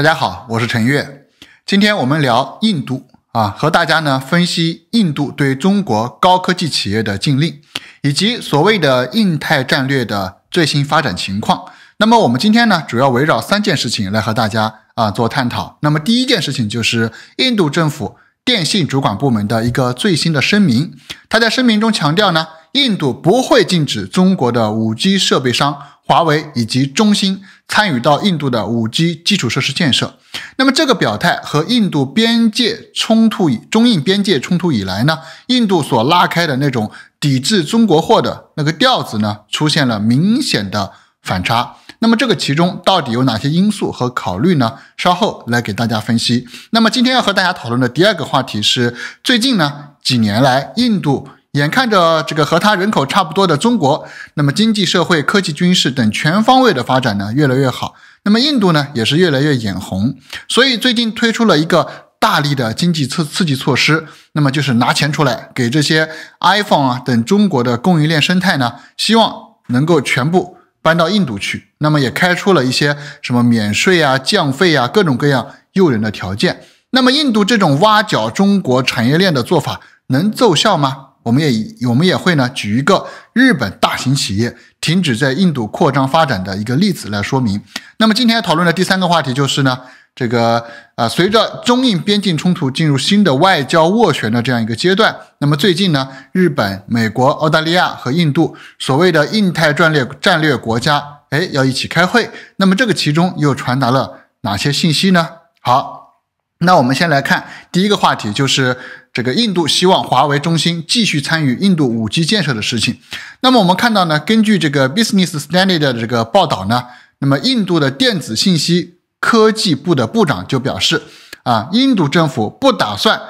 大家好，我是陈悦，今天我们聊印度啊，和大家呢分析印度对中国高科技企业的禁令，以及所谓的印太战略的最新发展情况。那么我们今天呢，主要围绕三件事情来和大家啊做探讨。那么第一件事情就是印度政府电信主管部门的一个最新的声明，他在声明中强调呢，印度不会禁止中国的五 G 设备商华为以及中兴。参与到印度的 5G 基础设施建设，那么这个表态和印度边界冲突以中印边界冲突以来呢，印度所拉开的那种抵制中国货的那个调子呢，出现了明显的反差。那么这个其中到底有哪些因素和考虑呢？稍后来给大家分析。那么今天要和大家讨论的第二个话题是最近呢几年来印度。眼看着这个和他人口差不多的中国，那么经济社会、科技、军事等全方位的发展呢越来越好，那么印度呢也是越来越眼红，所以最近推出了一个大力的经济刺刺激措施，那么就是拿钱出来给这些 iPhone 啊等中国的供应链生态呢，希望能够全部搬到印度去，那么也开出了一些什么免税啊、降费啊各种各样诱人的条件。那么印度这种挖角中国产业链的做法能奏效吗？我们也我们也会呢，举一个日本大型企业停止在印度扩张发展的一个例子来说明。那么今天讨论的第三个话题就是呢，这个啊，随着中印边境冲突进入新的外交斡旋的这样一个阶段，那么最近呢，日本、美国、澳大利亚和印度所谓的印太战略战略国家，哎，要一起开会。那么这个其中又传达了哪些信息呢？好，那我们先来看第一个话题，就是。这个印度希望华为、中兴继续参与印度五 G 建设的事情。那么我们看到呢，根据这个《Business Standard》的这个报道呢，那么印度的电子信息科技部的部长就表示，啊，印度政府不打算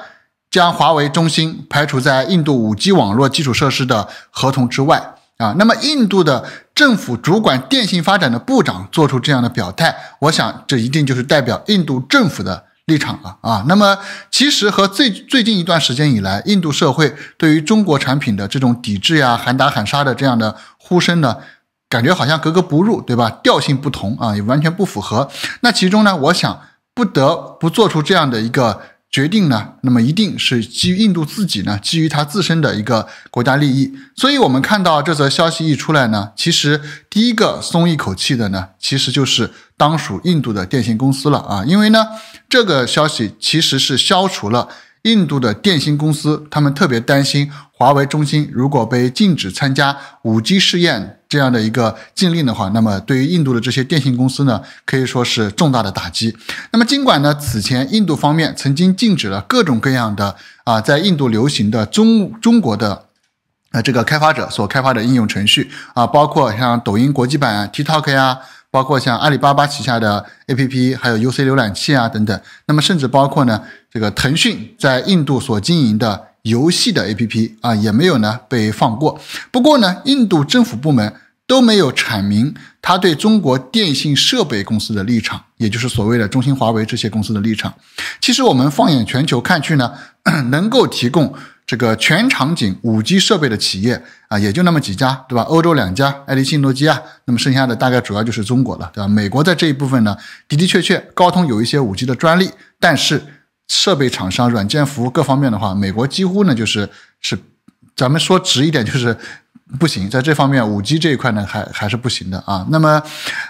将华为、中兴排除在印度五 G 网络基础设施的合同之外。啊，那么印度的政府主管电信发展的部长做出这样的表态，我想这一定就是代表印度政府的。立场了啊，那么其实和最最近一段时间以来，印度社会对于中国产品的这种抵制呀、喊打喊杀的这样的呼声呢，感觉好像格格不入，对吧？调性不同啊，也完全不符合。那其中呢，我想不得不做出这样的一个。决定呢，那么一定是基于印度自己呢，基于它自身的一个国家利益。所以，我们看到这则消息一出来呢，其实第一个松一口气的呢，其实就是当属印度的电信公司了啊，因为呢，这个消息其实是消除了。印度的电信公司，他们特别担心华为、中兴如果被禁止参加 5G 试验这样的一个禁令的话，那么对于印度的这些电信公司呢，可以说是重大的打击。那么尽管呢，此前印度方面曾经禁止了各种各样的啊，在印度流行的中中国的，呃，这个开发者所开发的应用程序啊，包括像抖音国际版、TikTok 呀。包括像阿里巴巴旗下的 APP，还有 UC 浏览器啊等等，那么甚至包括呢这个腾讯在印度所经营的游戏的 APP 啊，也没有呢被放过。不过呢，印度政府部门都没有阐明他对中国电信设备公司的立场，也就是所谓的中兴、华为这些公司的立场。其实我们放眼全球看去呢，能够提供。这个全场景五 G 设备的企业啊，也就那么几家，对吧？欧洲两家，爱立信、诺基亚，那么剩下的大概主要就是中国了，对吧？美国在这一部分呢，的的确确，高通有一些五 G 的专利，但是设备厂商、软件服务各方面的话，美国几乎呢就是是，咱们说直一点就是不行，在这方面五 G 这一块呢还还是不行的啊。那么，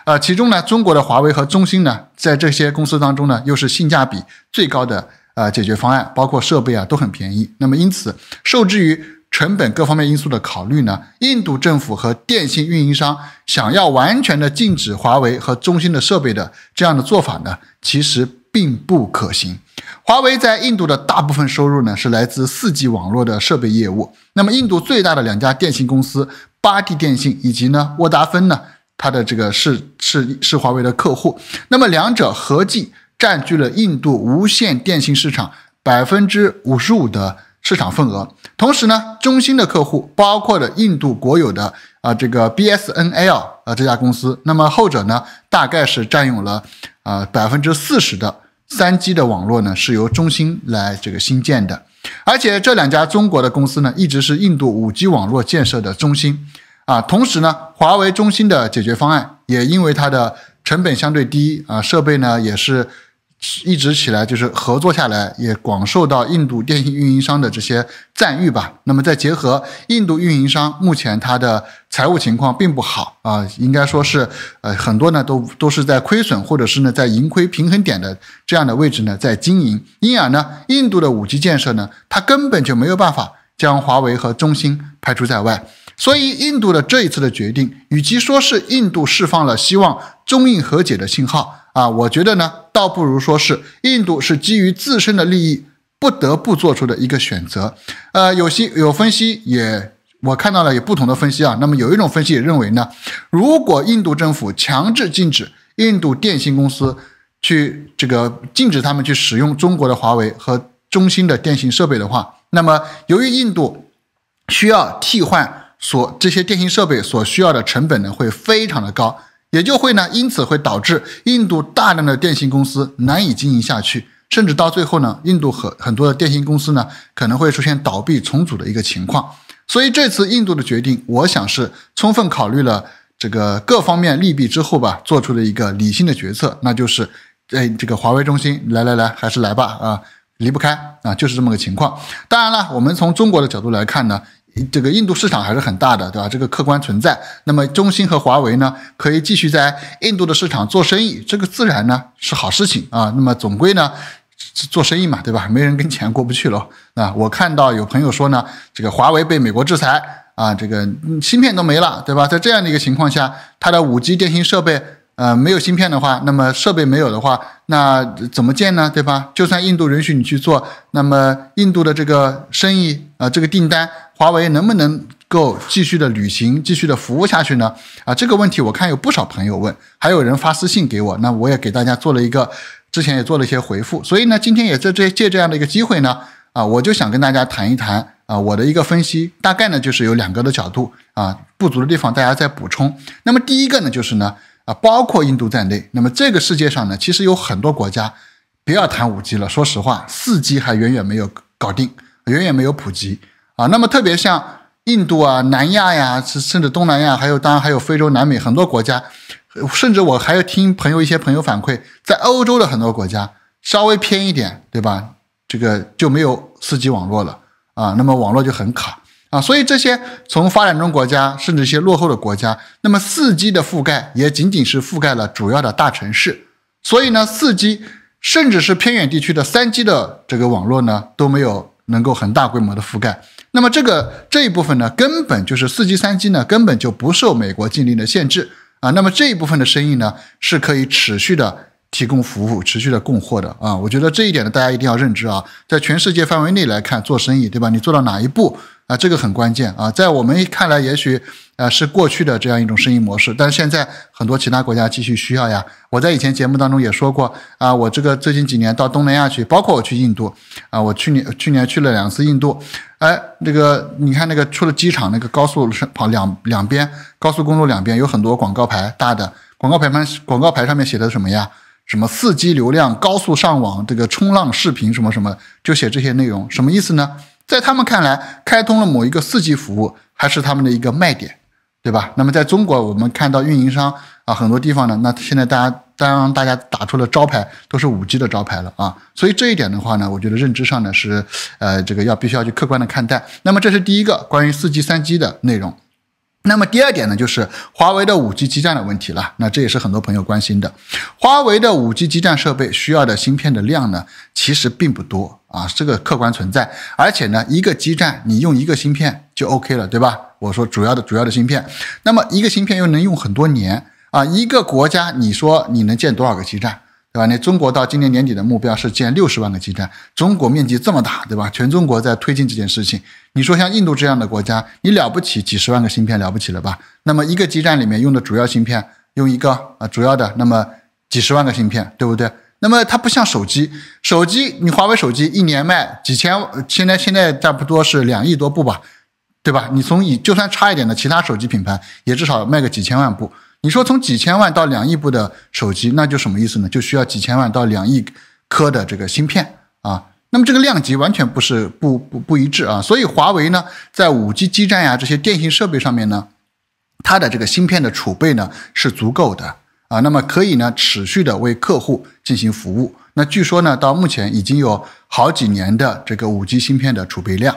呃，其中呢，中国的华为和中兴呢，在这些公司当中呢，又是性价比最高的。呃，解决方案包括设备啊都很便宜。那么因此，受制于成本各方面因素的考虑呢，印度政府和电信运营商想要完全的禁止华为和中兴的设备的这样的做法呢，其实并不可行。华为在印度的大部分收入呢是来自四 G 网络的设备业务。那么印度最大的两家电信公司巴蒂电信以及呢沃达芬呢，它的这个是是是华为的客户。那么两者合计。占据了印度无线电信市场百分之五十五的市场份额。同时呢，中兴的客户包括了印度国有的啊这个 BSNL 啊这家公司。那么后者呢，大概是占用了啊百分之四十的三 G 的网络呢是由中兴来这个新建的。而且这两家中国的公司呢，一直是印度五 G 网络建设的中心啊。同时呢，华为、中兴的解决方案也因为它的成本相对低啊，设备呢也是。一直起来就是合作下来，也广受到印度电信运营商的这些赞誉吧。那么再结合印度运营商目前它的财务情况并不好啊，应该说是呃很多呢都都是在亏损，或者是呢在盈亏平衡点的这样的位置呢在经营。因而呢，印度的五 G 建设呢，它根本就没有办法将华为和中兴排除在外。所以印度的这一次的决定，与其说是印度释放了希望中印和解的信号。啊，我觉得呢，倒不如说是印度是基于自身的利益不得不做出的一个选择。呃，有些有分析也我看到了有不同的分析啊。那么有一种分析也认为呢，如果印度政府强制禁止印度电信公司去这个禁止他们去使用中国的华为和中兴的电信设备的话，那么由于印度需要替换所这些电信设备所需要的成本呢，会非常的高。也就会呢，因此会导致印度大量的电信公司难以经营下去，甚至到最后呢，印度很很多的电信公司呢，可能会出现倒闭重组的一个情况。所以这次印度的决定，我想是充分考虑了这个各方面利弊之后吧，做出的一个理性的决策。那就是，哎，这个华为中心，来来来，还是来吧，啊，离不开啊，就是这么个情况。当然了，我们从中国的角度来看呢。这个印度市场还是很大的，对吧？这个客观存在。那么，中兴和华为呢，可以继续在印度的市场做生意，这个自然呢是好事情啊。那么总归呢，做生意嘛，对吧？没人跟钱过不去喽。那我看到有朋友说呢，这个华为被美国制裁啊，这个芯片都没了，对吧？在这样的一个情况下，它的五 G 电信设备。呃，没有芯片的话，那么设备没有的话，那怎么建呢？对吧？就算印度允许你去做，那么印度的这个生意啊，这个订单，华为能不能够继续的履行、继续的服务下去呢？啊，这个问题我看有不少朋友问，还有人发私信给我，那我也给大家做了一个，之前也做了一些回复。所以呢，今天也在这借这样的一个机会呢，啊，我就想跟大家谈一谈啊，我的一个分析，大概呢就是有两个的角度啊，不足的地方大家再补充。那么第一个呢，就是呢。啊，包括印度在内，那么这个世界上呢，其实有很多国家，不要谈五 G 了，说实话，四 G 还远远没有搞定，远远没有普及啊。那么特别像印度啊、南亚呀，甚至东南亚，还有当然还有非洲、南美很多国家，甚至我还有听朋友一些朋友反馈，在欧洲的很多国家稍微偏一点，对吧？这个就没有四 G 网络了啊，那么网络就很卡。啊，所以这些从发展中国家，甚至一些落后的国家，那么四 G 的覆盖也仅仅是覆盖了主要的大城市，所以呢，四 G 甚至是偏远地区的三 G 的这个网络呢，都没有能够很大规模的覆盖。那么这个这一部分呢，根本就是四 G、三 G 呢，根本就不受美国禁令的限制啊。那么这一部分的生意呢，是可以持续的提供服务、持续的供货的啊。我觉得这一点呢，大家一定要认知啊，在全世界范围内来看做生意，对吧？你做到哪一步？啊，这个很关键啊！在我们看来，也许啊是过去的这样一种生意模式，但是现在很多其他国家继续需要呀。我在以前节目当中也说过啊，我这个最近几年到东南亚去，包括我去印度啊，我去年去年去了两次印度。哎，那个你看那个出了机场那个高速上跑两两边高速公路两边有很多广告牌，大的广告牌上广告牌上面写的什么呀？什么四 G 流量高速上网，这个冲浪视频什么什么，就写这些内容，什么意思呢？在他们看来，开通了某一个四 G 服务还是他们的一个卖点，对吧？那么在中国，我们看到运营商啊，很多地方呢，那现在大家当大家打出了招牌，都是五 G 的招牌了啊。所以这一点的话呢，我觉得认知上呢是，呃，这个要必须要去客观的看待。那么这是第一个关于四 G、三 G 的内容。那么第二点呢，就是华为的五 G 基站的问题了。那这也是很多朋友关心的。华为的五 G 基站设备需要的芯片的量呢，其实并不多啊，这个客观存在。而且呢，一个基站你用一个芯片就 OK 了，对吧？我说主要的主要的芯片，那么一个芯片又能用很多年啊。一个国家你说你能建多少个基站？对吧？你中国到今年年底的目标是建六十万个基站。中国面积这么大，对吧？全中国在推进这件事情。你说像印度这样的国家，你了不起？几十万个芯片了不起了吧？那么一个基站里面用的主要芯片用一个啊，主要的，那么几十万个芯片，对不对？那么它不像手机，手机你华为手机一年卖几千现在现在差不多是两亿多部吧，对吧？你从以就算差一点的其他手机品牌，也至少卖个几千万部。你说从几千万到两亿部的手机，那就什么意思呢？就需要几千万到两亿颗的这个芯片啊。那么这个量级完全不是不不不一致啊。所以华为呢，在 5G 基站呀这些电信设备上面呢，它的这个芯片的储备呢是足够的啊。那么可以呢持续的为客户进行服务。那据说呢，到目前已经有好几年的这个 5G 芯片的储备量。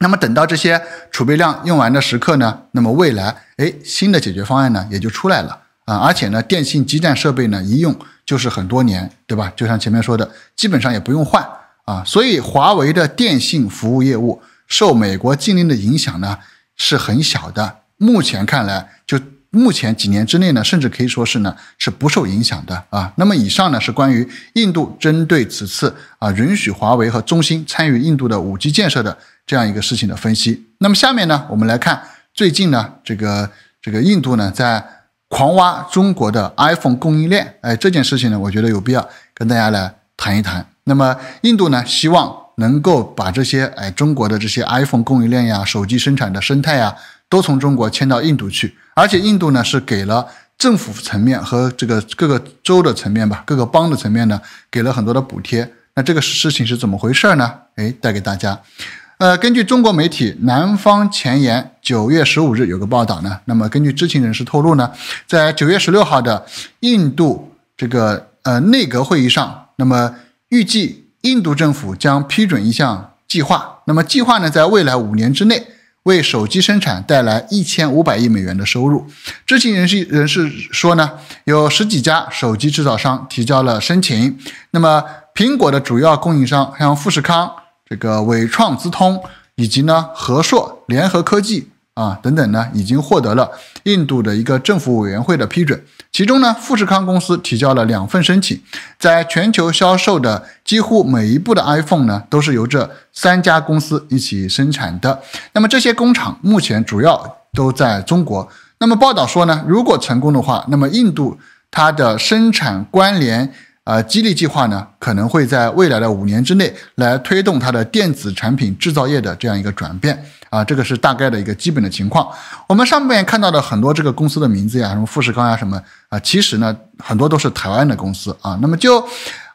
那么等到这些储备量用完的时刻呢？那么未来，哎，新的解决方案呢也就出来了啊！而且呢，电信基站设备呢一用就是很多年，对吧？就像前面说的，基本上也不用换啊。所以华为的电信服务业务受美国禁令的影响呢是很小的。目前看来，就目前几年之内呢，甚至可以说是呢是不受影响的啊。那么以上呢是关于印度针对此次啊允许华为和中兴参与印度的五 G 建设的。这样一个事情的分析。那么下面呢，我们来看最近呢，这个这个印度呢，在狂挖中国的 iPhone 供应链。哎，这件事情呢，我觉得有必要跟大家来谈一谈。那么印度呢，希望能够把这些哎中国的这些 iPhone 供应链呀、手机生产的生态呀，都从中国迁到印度去。而且印度呢，是给了政府层面和这个各个州的层面吧、各个邦的层面呢，给了很多的补贴。那这个事情是怎么回事呢？哎，带给大家。呃，根据中国媒体《南方前沿》九月十五日有个报道呢。那么，根据知情人士透露呢，在九月十六号的印度这个呃内阁会议上，那么预计印度政府将批准一项计划。那么，计划呢，在未来五年之内为手机生产带来一千五百亿美元的收入。知情人士人士说呢，有十几家手机制造商提交了申请。那么，苹果的主要供应商像富士康。这个伟创资通以及呢和硕联合科技啊等等呢，已经获得了印度的一个政府委员会的批准。其中呢，富士康公司提交了两份申请。在全球销售的几乎每一部的 iPhone 呢，都是由这三家公司一起生产的。那么这些工厂目前主要都在中国。那么报道说呢，如果成功的话，那么印度它的生产关联。啊，激励计划呢，可能会在未来的五年之内来推动它的电子产品制造业的这样一个转变啊，这个是大概的一个基本的情况。我们上面看到的很多这个公司的名字呀，什么富士康呀，什么啊，其实呢，很多都是台湾的公司啊。那么就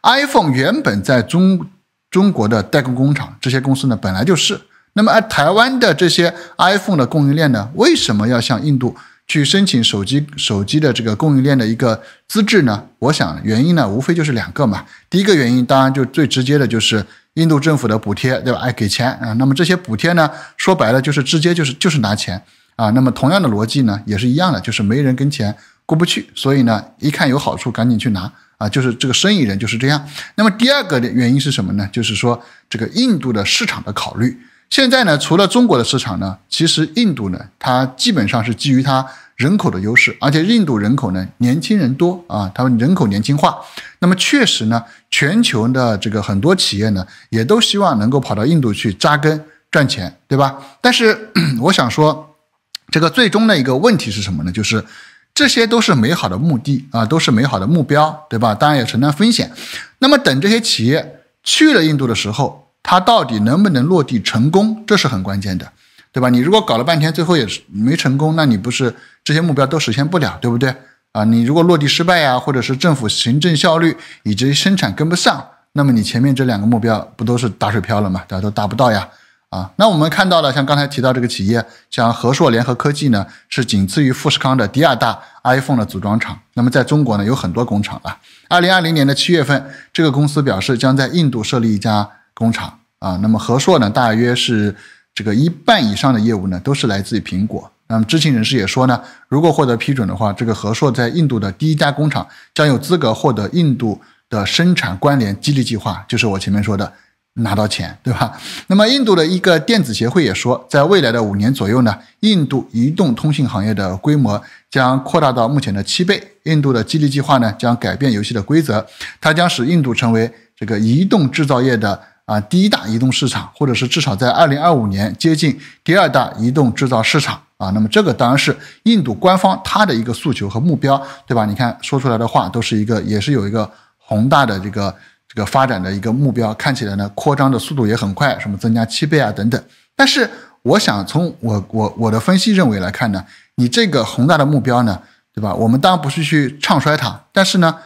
iPhone 原本在中中国的代工工厂，这些公司呢本来就是。那么而台湾的这些 iPhone 的供应链呢，为什么要向印度？去申请手机手机的这个供应链的一个资质呢？我想原因呢，无非就是两个嘛。第一个原因当然就最直接的就是印度政府的补贴，对吧？哎，给钱啊。那么这些补贴呢，说白了就是直接就是就是拿钱啊。那么同样的逻辑呢，也是一样的，就是没人跟钱过不去，所以呢，一看有好处赶紧去拿啊。就是这个生意人就是这样。那么第二个原因是什么呢？就是说这个印度的市场的考虑。现在呢，除了中国的市场呢，其实印度呢，它基本上是基于它人口的优势，而且印度人口呢年轻人多啊，他们人口年轻化，那么确实呢，全球的这个很多企业呢，也都希望能够跑到印度去扎根赚钱，对吧？但是 我想说，这个最终的一个问题是什么呢？就是这些都是美好的目的啊，都是美好的目标，对吧？当然也承担风险。那么等这些企业去了印度的时候。它到底能不能落地成功？这是很关键的，对吧？你如果搞了半天，最后也是没成功，那你不是这些目标都实现不了，对不对？啊，你如果落地失败呀，或者是政府行政效率以及生产跟不上，那么你前面这两个目标不都是打水漂了吗？大家都达不到呀，啊。那我们看到了，像刚才提到这个企业，像和硕联合科技呢，是仅次于富士康的第二大 iPhone 的组装厂。那么在中国呢，有很多工厂啊。二零二零年的七月份，这个公司表示将在印度设立一家。工厂啊，那么和硕呢，大约是这个一半以上的业务呢，都是来自于苹果。那么知情人士也说呢，如果获得批准的话，这个和硕在印度的第一家工厂将有资格获得印度的生产关联激励计划，就是我前面说的拿到钱，对吧？那么印度的一个电子协会也说，在未来的五年左右呢，印度移动通信行业的规模将扩大到目前的七倍。印度的激励计划呢，将改变游戏的规则，它将使印度成为这个移动制造业的。啊，第一大移动市场，或者是至少在二零二五年接近第二大移动制造市场啊。那么这个当然是印度官方它的一个诉求和目标，对吧？你看说出来的话都是一个，也是有一个宏大的这个这个发展的一个目标。看起来呢，扩张的速度也很快，什么增加七倍啊等等。但是我想从我我我的分析认为来看呢，你这个宏大的目标呢，对吧？我们当然不是去唱衰它，但是呢，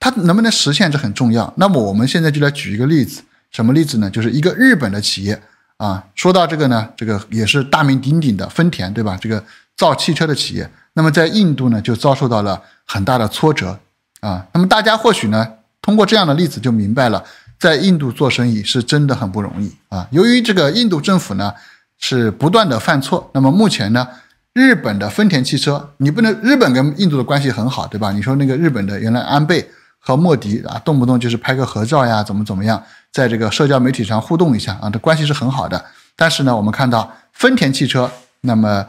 它能不能实现这很重要。那么我们现在就来举一个例子。什么例子呢？就是一个日本的企业啊，说到这个呢，这个也是大名鼎鼎的丰田，对吧？这个造汽车的企业，那么在印度呢就遭受到了很大的挫折啊。那么大家或许呢通过这样的例子就明白了，在印度做生意是真的很不容易啊。由于这个印度政府呢是不断的犯错，那么目前呢，日本的丰田汽车你不能，日本跟印度的关系很好，对吧？你说那个日本的原来安倍。和莫迪啊，动不动就是拍个合照呀，怎么怎么样，在这个社交媒体上互动一下啊，这关系是很好的。但是呢，我们看到丰田汽车那么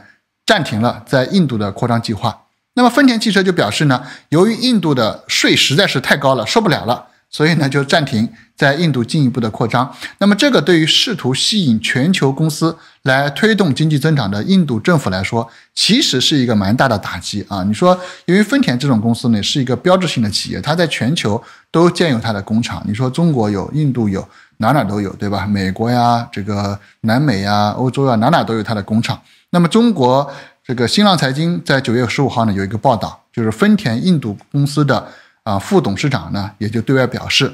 暂停了在印度的扩张计划，那么丰田汽车就表示呢，由于印度的税实在是太高了，受不了了。所以呢，就暂停在印度进一步的扩张。那么，这个对于试图吸引全球公司来推动经济增长的印度政府来说，其实是一个蛮大的打击啊！你说，因为丰田这种公司呢，是一个标志性的企业，它在全球都建有它的工厂。你说，中国有，印度有，哪哪都有，对吧？美国呀，这个南美呀，欧洲啊，哪哪都有它的工厂。那么，中国这个新浪财经在九月十五号呢，有一个报道，就是丰田印度公司的。啊，副董事长呢，也就对外表示，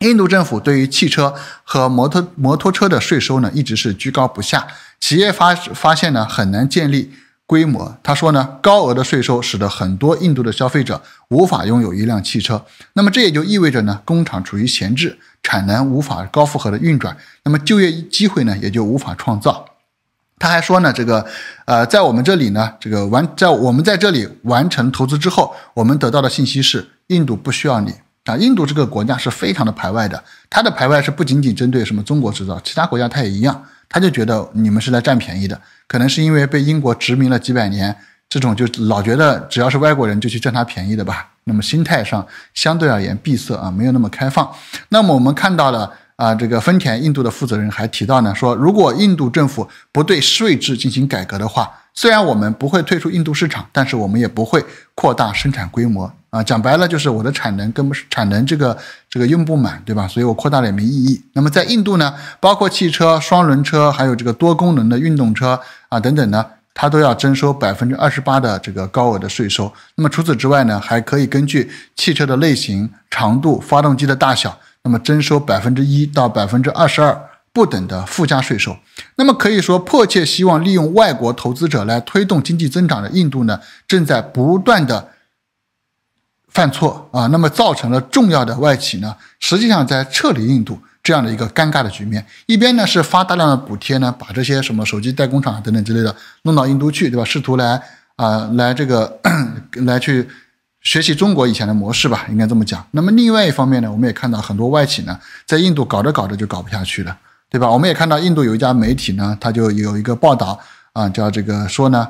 印度政府对于汽车和摩托摩托车的税收呢，一直是居高不下，企业发发现呢，很难建立规模。他说呢，高额的税收使得很多印度的消费者无法拥有一辆汽车，那么这也就意味着呢，工厂处于闲置，产能无法高负荷的运转，那么就业机会呢，也就无法创造。他还说呢，这个，呃，在我们这里呢，这个完在我们在这里完成投资之后，我们得到的信息是。印度不需要你啊！印度这个国家是非常的排外的，它的排外是不仅仅针对什么中国制造，其他国家它也一样。他就觉得你们是来占便宜的，可能是因为被英国殖民了几百年，这种就老觉得只要是外国人就去占他便宜的吧。那么心态上相对而言闭塞啊，没有那么开放。那么我们看到了啊，这个丰田印度的负责人还提到呢，说如果印度政府不对税制进行改革的话，虽然我们不会退出印度市场，但是我们也不会扩大生产规模。啊，讲白了就是我的产能跟不上，产能这个这个用不满，对吧？所以我扩大了也没意义。那么在印度呢，包括汽车、双轮车，还有这个多功能的运动车啊等等呢，它都要征收百分之二十八的这个高额的税收。那么除此之外呢，还可以根据汽车的类型、长度、发动机的大小，那么征收百分之一到百分之二十二不等的附加税收。那么可以说，迫切希望利用外国投资者来推动经济增长的印度呢，正在不断的。犯错啊，那么造成了重要的外企呢，实际上在撤离印度这样的一个尴尬的局面。一边呢是发大量的补贴呢，把这些什么手机代工厂等等之类的弄到印度去，对吧？试图来啊来这个来去学习中国以前的模式吧，应该这么讲。那么另外一方面呢，我们也看到很多外企呢在印度搞着搞着就搞不下去了，对吧？我们也看到印度有一家媒体呢，它就有一个报道啊，叫这个说呢，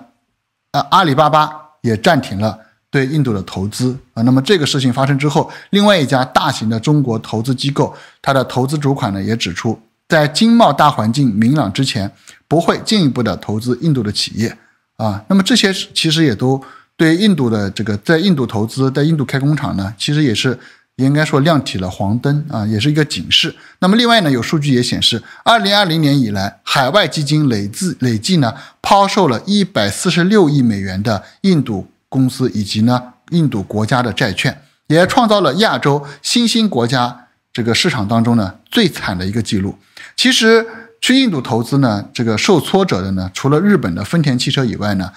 啊阿里巴巴也暂停了。对印度的投资啊，那么这个事情发生之后，另外一家大型的中国投资机构，它的投资主管呢也指出，在经贸大环境明朗之前，不会进一步的投资印度的企业啊。那么这些其实也都对印度的这个在印度投资，在印度开工厂呢，其实也是应该说亮起了黄灯啊，也是一个警示。那么另外呢，有数据也显示，二零二零年以来，海外基金累自累计呢抛售了一百四十六亿美元的印度。公司以及呢印度国家的债券，也创造了亚洲新兴国家这个市场当中呢最惨的一个记录。其实去印度投资呢，这个受挫折的呢，除了日本的丰田汽车以外呢，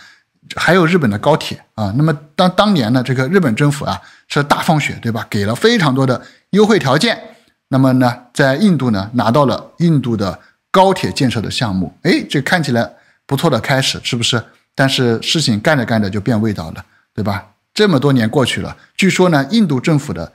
还有日本的高铁啊。那么当当年呢，这个日本政府啊是大放血，对吧？给了非常多的优惠条件。那么呢，在印度呢拿到了印度的高铁建设的项目，哎，这看起来不错的开始，是不是？但是事情干着干着就变味道了，对吧？这么多年过去了，据说呢，印度政府的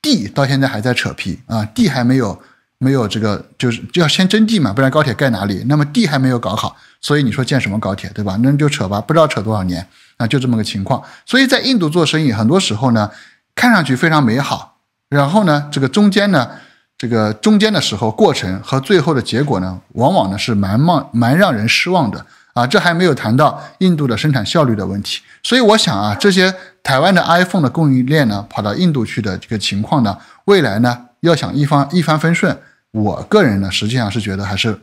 地到现在还在扯皮啊，地还没有没有这个，就是就要先征地嘛，不然高铁盖哪里？那么地还没有搞好，所以你说建什么高铁，对吧？那就扯吧，不知道扯多少年啊，就这么个情况。所以在印度做生意，很多时候呢，看上去非常美好，然后呢，这个中间呢，这个中间的时候，过程和最后的结果呢，往往呢是蛮让蛮让人失望的。啊，这还没有谈到印度的生产效率的问题，所以我想啊，这些台湾的 iPhone 的供应链呢，跑到印度去的这个情况呢，未来呢，要想一帆一帆风顺，我个人呢，实际上是觉得还是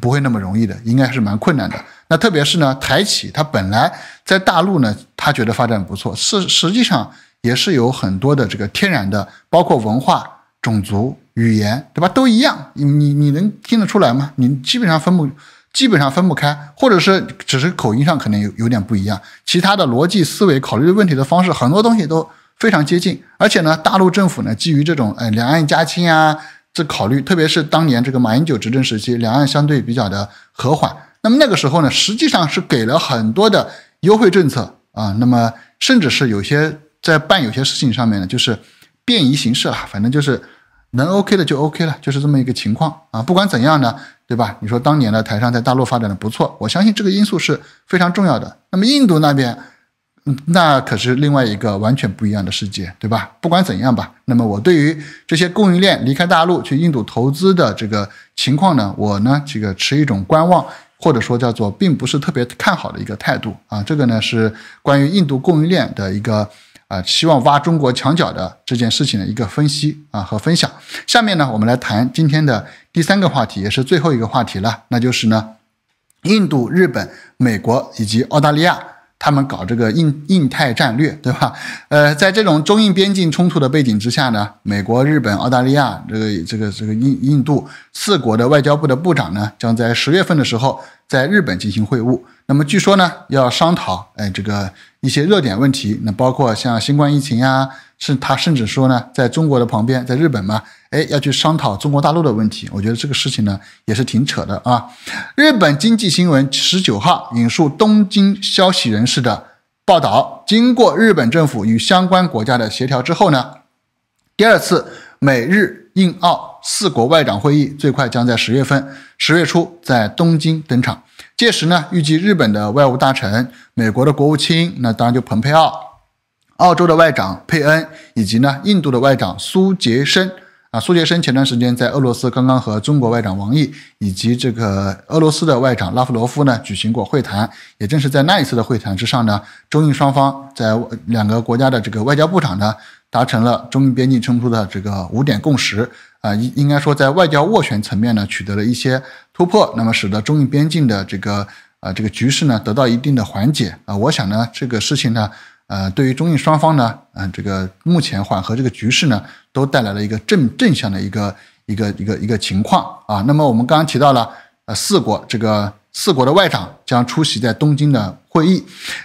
不会那么容易的，应该是蛮困难的。那特别是呢，台企它本来在大陆呢，它觉得发展不错，是实际上也是有很多的这个天然的，包括文化、种族、语言，对吧？都一样，你你你能听得出来吗？你基本上分不。基本上分不开，或者是只是口音上可能有有点不一样，其他的逻辑思维、考虑问题的方式，很多东西都非常接近。而且呢，大陆政府呢，基于这种呃两岸加亲啊这考虑，特别是当年这个马英九执政时期，两岸相对比较的和缓。那么那个时候呢，实际上是给了很多的优惠政策啊，那么甚至是有些在办有些事情上面呢，就是便宜形式啊，反正就是能 OK 的就 OK 了，就是这么一个情况啊。不管怎样呢。对吧？你说当年的台商在大陆发展的不错，我相信这个因素是非常重要的。那么印度那边，那可是另外一个完全不一样的世界，对吧？不管怎样吧，那么我对于这些供应链离开大陆去印度投资的这个情况呢，我呢这个持一种观望或者说叫做并不是特别看好的一个态度啊。这个呢是关于印度供应链的一个。啊，希望挖中国墙角的这件事情的一个分析啊和分享。下面呢，我们来谈今天的第三个话题，也是最后一个话题了，那就是呢，印度、日本、美国以及澳大利亚，他们搞这个印印太战略，对吧？呃，在这种中印边境冲突的背景之下呢，美国、日本、澳大利亚这个这个这个印印度四国的外交部的部长呢，将在十月份的时候在日本进行会晤。那么据说呢，要商讨哎这个一些热点问题，那包括像新冠疫情呀，是他甚至说呢，在中国的旁边，在日本嘛，哎要去商讨中国大陆的问题。我觉得这个事情呢，也是挺扯的啊。日本经济新闻十九号引述东京消息人士的报道，经过日本政府与相关国家的协调之后呢，第二次美日印澳四国外长会议最快将在十月份，十月初在东京登场。届时呢，预计日本的外务大臣、美国的国务卿，那当然就蓬佩奥，澳洲的外长佩恩，以及呢印度的外长苏杰生。啊，苏杰生前段时间在俄罗斯刚刚和中国外长王毅以及这个俄罗斯的外长拉夫罗夫呢举行过会谈，也正是在那一次的会谈之上呢，中印双方在两个国家的这个外交部长呢达成了中印边境冲突的这个五点共识。啊，应应该说在外交斡旋层面呢取得了一些。突破，那么使得中印边境的这个啊这个局势呢得到一定的缓解啊，我想呢这个事情呢，呃对于中印双方呢，嗯这个目前缓和这个局势呢都带来了一个正正向的一个一个一个一个情况啊。那么我们刚刚提到了呃四国这个。四国的外长将出席在东京的会议。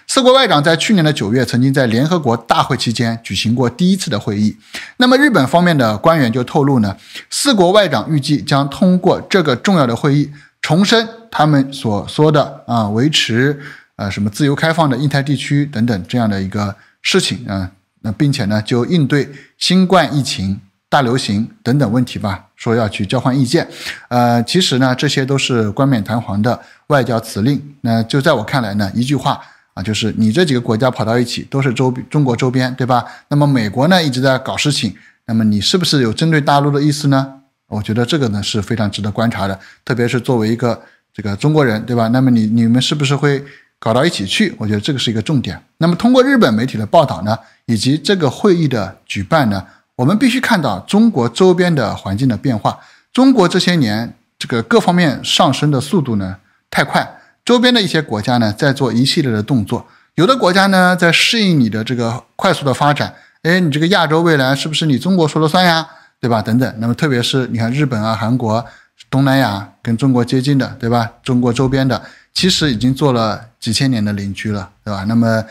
四国外长在去年的九月曾经在联合国大会期间举行过第一次的会议。那么日本方面的官员就透露呢，四国外长预计将通过这个重要的会议重申他们所说的啊，维持啊什么自由开放的印太地区等等这样的一个事情啊。那并且呢，就应对新冠疫情大流行等等问题吧，说要去交换意见。呃，其实呢，这些都是冠冕堂皇的。外交辞令，那就在我看来呢，一句话啊，就是你这几个国家跑到一起，都是周中国周边，对吧？那么美国呢一直在搞事情，那么你是不是有针对大陆的意思呢？我觉得这个呢是非常值得观察的，特别是作为一个这个中国人，对吧？那么你你们是不是会搞到一起去？我觉得这个是一个重点。那么通过日本媒体的报道呢，以及这个会议的举办呢，我们必须看到中国周边的环境的变化，中国这些年这个各方面上升的速度呢？太快，周边的一些国家呢，在做一系列的动作，有的国家呢，在适应你的这个快速的发展，哎，你这个亚洲未来是不是你中国说了算呀？对吧？等等，那么特别是你看日本啊、韩国、东南亚跟中国接近的，对吧？中国周边的其实已经做了几千年的邻居了，对吧？那么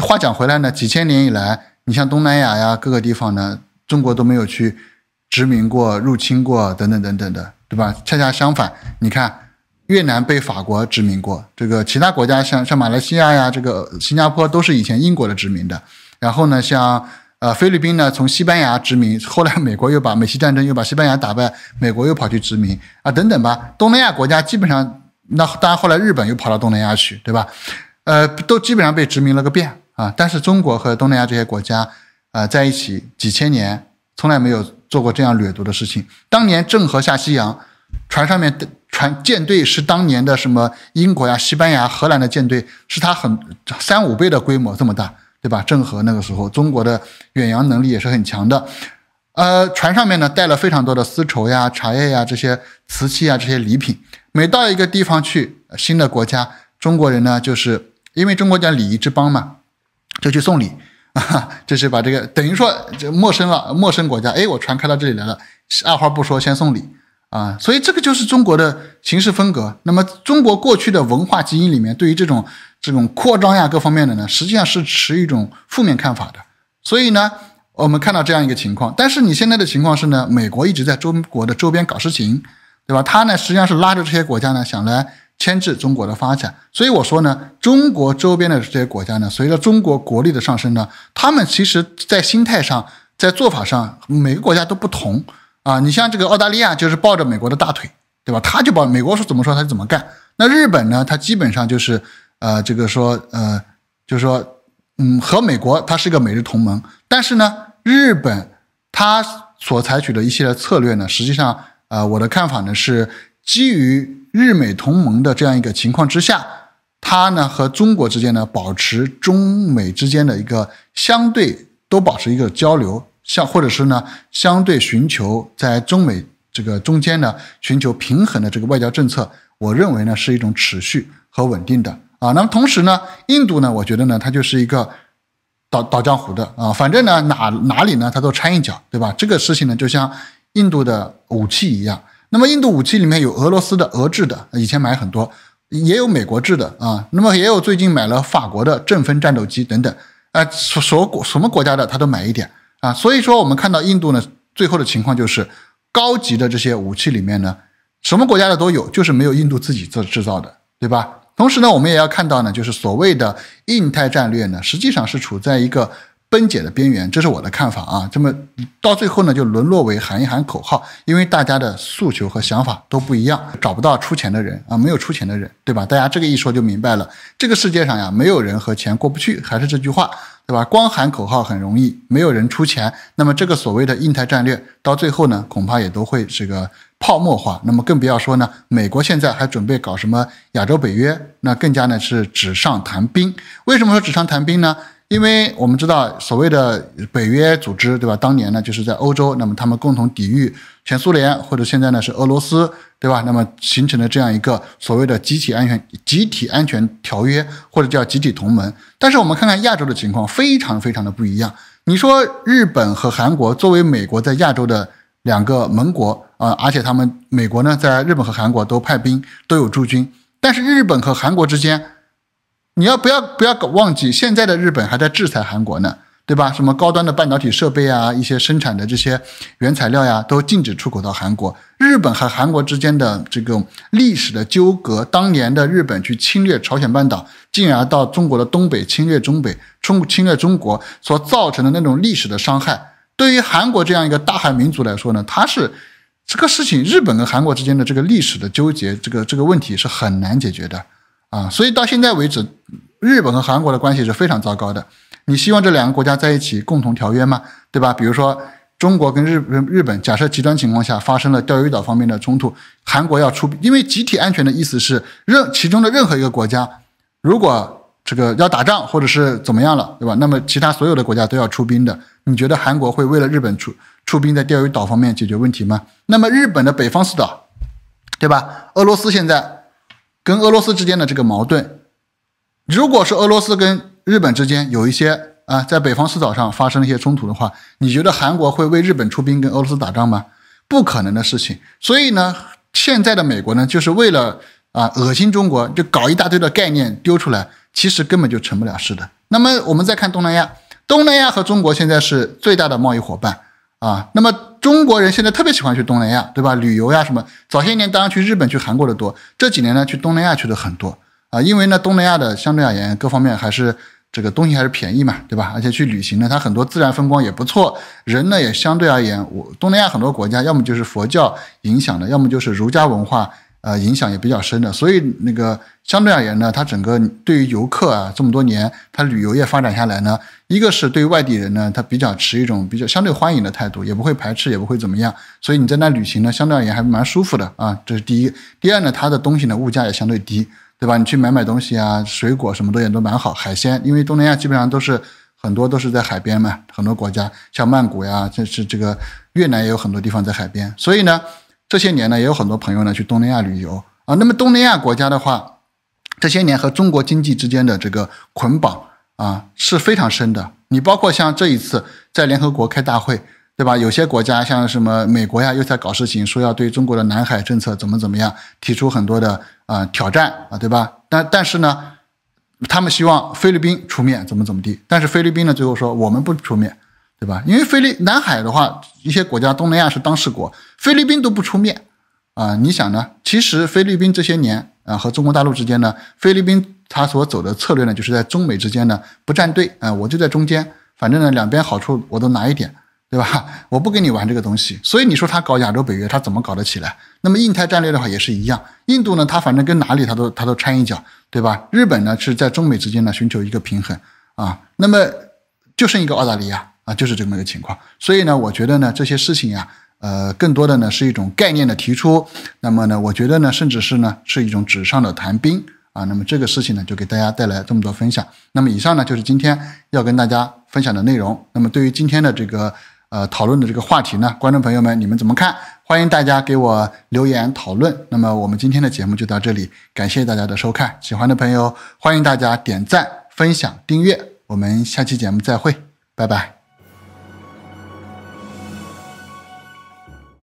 话讲回来呢，几千年以来，你像东南亚呀各个地方呢，中国都没有去殖民过、入侵过等等等等的，对吧？恰恰相反，你看。越南被法国殖民过，这个其他国家像像马来西亚呀，这个新加坡都是以前英国的殖民的。然后呢，像呃菲律宾呢，从西班牙殖民，后来美国又把美西战争又把西班牙打败，美国又跑去殖民啊，等等吧。东南亚国家基本上，那当然后来日本又跑到东南亚去，对吧？呃，都基本上被殖民了个遍啊。但是中国和东南亚这些国家啊，在一起几千年，从来没有做过这样掠夺的事情。当年郑和下西洋，船上面的。船舰队是当年的什么英国呀、西班牙、荷兰的舰队，是它很三五倍的规模这么大，对吧？郑和那个时候，中国的远洋能力也是很强的。呃，船上面呢带了非常多的丝绸呀、茶叶呀、这些瓷器啊这些礼品，每到一个地方去新的国家，中国人呢就是因为中国讲礼仪之邦嘛，就去送礼啊，就是把这个等于说陌生了陌生国家，哎，我船开到这里来了，二话不说先送礼。啊，所以这个就是中国的行事风格。那么中国过去的文化基因里面，对于这种这种扩张呀各方面的呢，实际上是持一种负面看法的。所以呢，我们看到这样一个情况。但是你现在的情况是呢，美国一直在中国的周边搞事情，对吧？他呢实际上是拉着这些国家呢，想来牵制中国的发展。所以我说呢，中国周边的这些国家呢，随着中国国力的上升呢，他们其实在心态上、在做法上，每个国家都不同。啊，你像这个澳大利亚就是抱着美国的大腿，对吧？他就把美国是怎么说他就怎么干。那日本呢？他基本上就是，呃，这个说，呃，就是说，嗯，和美国它是一个美日同盟。但是呢，日本它所采取的一些策略呢，实际上，呃，我的看法呢是，基于日美同盟的这样一个情况之下，它呢和中国之间呢保持中美之间的一个相对都保持一个交流。像或者是呢，相对寻求在中美这个中间呢，寻求平衡的这个外交政策，我认为呢是一种持续和稳定的啊。那么同时呢，印度呢，我觉得呢，它就是一个倒倒江湖的啊，反正呢哪哪里呢，它都掺一脚，对吧？这个事情呢，就像印度的武器一样。那么印度武器里面有俄罗斯的俄制的，以前买很多，也有美国制的啊。那么也有最近买了法国的阵风战斗机等等，啊、所所国什么国家的他都买一点。啊，所以说我们看到印度呢，最后的情况就是，高级的这些武器里面呢，什么国家的都有，就是没有印度自己做制造的，对吧？同时呢，我们也要看到呢，就是所谓的印太战略呢，实际上是处在一个崩解的边缘，这是我的看法啊。这么到最后呢，就沦落为喊一喊口号，因为大家的诉求和想法都不一样，找不到出钱的人啊，没有出钱的人，对吧？大家这个一说就明白了，这个世界上呀，没有人和钱过不去，还是这句话。对吧？光喊口号很容易，没有人出钱。那么这个所谓的印太战略，到最后呢，恐怕也都会这个泡沫化。那么更不要说呢，美国现在还准备搞什么亚洲北约，那更加呢是纸上谈兵。为什么说纸上谈兵呢？因为我们知道，所谓的北约组织，对吧？当年呢，就是在欧洲，那么他们共同抵御前苏联或者现在呢是俄罗斯，对吧？那么形成了这样一个所谓的集体安全、集体安全条约或者叫集体同盟。但是我们看看亚洲的情况，非常非常的不一样。你说日本和韩国作为美国在亚洲的两个盟国啊，而且他们美国呢在日本和韩国都派兵，都有驻军。但是日本和韩国之间。你要不要不要搞忘记，现在的日本还在制裁韩国呢，对吧？什么高端的半导体设备啊，一些生产的这些原材料呀，都禁止出口到韩国。日本和韩国之间的这个历史的纠葛，当年的日本去侵略朝鲜半岛，进而到中国的东北侵略中北，冲侵略中国所造成的那种历史的伤害，对于韩国这样一个大韩民族来说呢，它是这个事情，日本跟韩国之间的这个历史的纠结，这个这个问题是很难解决的。啊，所以到现在为止，日本和韩国的关系是非常糟糕的。你希望这两个国家在一起共同条约吗？对吧？比如说中国跟日日本，假设极端情况下发生了钓鱼岛方面的冲突，韩国要出，因为集体安全的意思是任其中的任何一个国家，如果这个要打仗或者是怎么样了，对吧？那么其他所有的国家都要出兵的。你觉得韩国会为了日本出出兵在钓鱼岛方面解决问题吗？那么日本的北方四岛，对吧？俄罗斯现在。跟俄罗斯之间的这个矛盾，如果是俄罗斯跟日本之间有一些啊，在北方四岛上发生了一些冲突的话，你觉得韩国会为日本出兵跟俄罗斯打仗吗？不可能的事情。所以呢，现在的美国呢，就是为了啊恶心中国，就搞一大堆的概念丢出来，其实根本就成不了事的。那么我们再看东南亚，东南亚和中国现在是最大的贸易伙伴啊。那么中国人现在特别喜欢去东南亚，对吧？旅游呀什么，早些年当然去日本、去韩国的多，这几年呢去东南亚去的很多啊，因为呢东南亚的相对而言各方面还是这个东西还是便宜嘛，对吧？而且去旅行呢，它很多自然风光也不错，人呢也相对而言，我东南亚很多国家要么就是佛教影响的，要么就是儒家文化。呃，影响也比较深的，所以那个相对而言呢，它整个对于游客啊，这么多年它旅游业发展下来呢，一个是对外地人呢，他比较持一种比较相对欢迎的态度，也不会排斥，也不会怎么样，所以你在那旅行呢，相对而言还蛮舒服的啊，这是第一。第二呢，它的东西呢，物价也相对低，对吧？你去买买东西啊，水果什么东西都蛮好，海鲜，因为东南亚基本上都是很多都是在海边嘛，很多国家像曼谷呀，这是这个越南也有很多地方在海边，所以呢。这些年呢，也有很多朋友呢去东南亚旅游啊。那么东南亚国家的话，这些年和中国经济之间的这个捆绑啊是非常深的。你包括像这一次在联合国开大会，对吧？有些国家像什么美国呀，又在搞事情，说要对中国的南海政策怎么怎么样，提出很多的啊挑战啊，对吧？但但是呢，他们希望菲律宾出面怎么怎么地，但是菲律宾呢，最后说我们不出面。对吧？因为菲律南海的话，一些国家东南亚是当事国，菲律宾都不出面啊。你想呢？其实菲律宾这些年啊，和中国大陆之间呢，菲律宾他所走的策略呢，就是在中美之间呢不站队啊，我就在中间，反正呢两边好处我都拿一点，对吧？我不跟你玩这个东西。所以你说他搞亚洲北约，他怎么搞得起来？那么印太战略的话也是一样，印度呢，他反正跟哪里他都他都掺一脚，对吧？日本呢是在中美之间呢寻求一个平衡啊。那么就剩一个澳大利亚。啊，就是这么一个情况，所以呢，我觉得呢，这些事情啊，呃，更多的呢是一种概念的提出，那么呢，我觉得呢，甚至是呢是一种纸上的谈兵啊，那么这个事情呢，就给大家带来这么多分享。那么以上呢就是今天要跟大家分享的内容。那么对于今天的这个呃讨论的这个话题呢，观众朋友们你们怎么看？欢迎大家给我留言讨论。那么我们今天的节目就到这里，感谢大家的收看。喜欢的朋友欢迎大家点赞、分享、订阅。我们下期节目再会，拜拜。